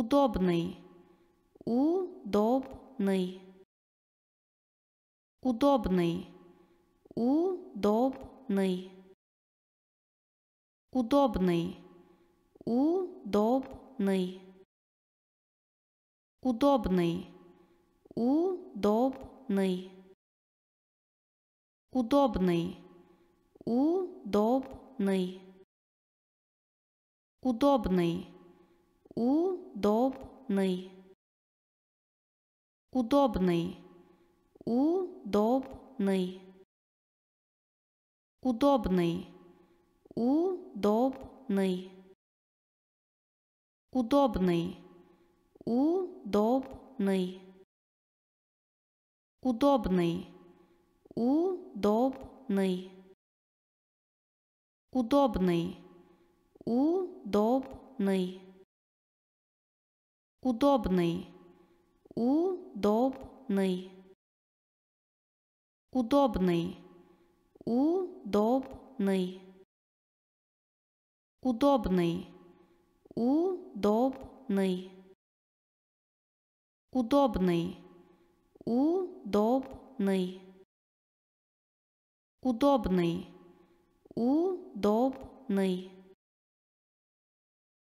Удобний. Удобний. Удобний. Удобний. Удобний. Удобний. Удобний. Удобний. Удобний. Удобний. Удобний. Удобний. Удобний. Удобний. Удобний. Удобний. Удобний. Удобний. Удобний. Удобний. Удобний. Удобний. Удобний. Удобний. Удобний. Удобний. Удобний. Удобний. Удобний. Удобний. Удобний. Удобний.